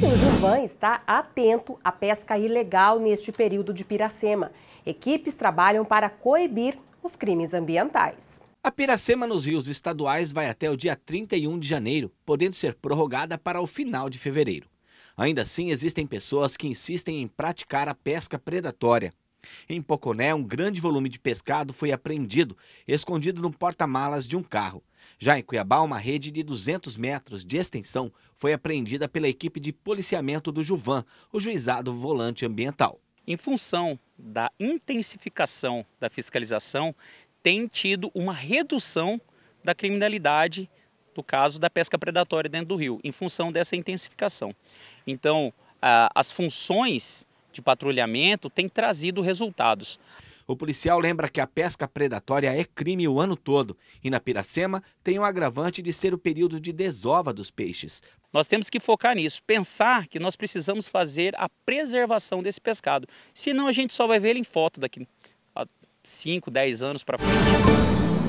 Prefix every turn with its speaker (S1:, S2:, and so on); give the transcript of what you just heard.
S1: O Juvan está atento à pesca ilegal neste período de Piracema. Equipes trabalham para coibir os crimes ambientais.
S2: A piracema nos rios estaduais vai até o dia 31 de janeiro, podendo ser prorrogada para o final de fevereiro. Ainda assim, existem pessoas que insistem em praticar a pesca predatória. Em Poconé, um grande volume de pescado foi apreendido, escondido no porta-malas de um carro. Já em Cuiabá, uma rede de 200 metros de extensão foi apreendida pela equipe de policiamento do Juvan, o juizado volante
S3: ambiental. Em função da intensificação da fiscalização, tem tido uma redução da criminalidade do caso da pesca predatória dentro do rio, em função dessa intensificação. Então, as funções de patrulhamento têm trazido resultados. O policial lembra que a pesca predatória
S2: é crime o ano todo e na Piracema tem o um agravante de ser o período de desova
S3: dos peixes. Nós temos que focar nisso, pensar que nós precisamos fazer a preservação desse pescado, senão a gente só vai ver ele em foto daqui a 5, 10 anos para frente.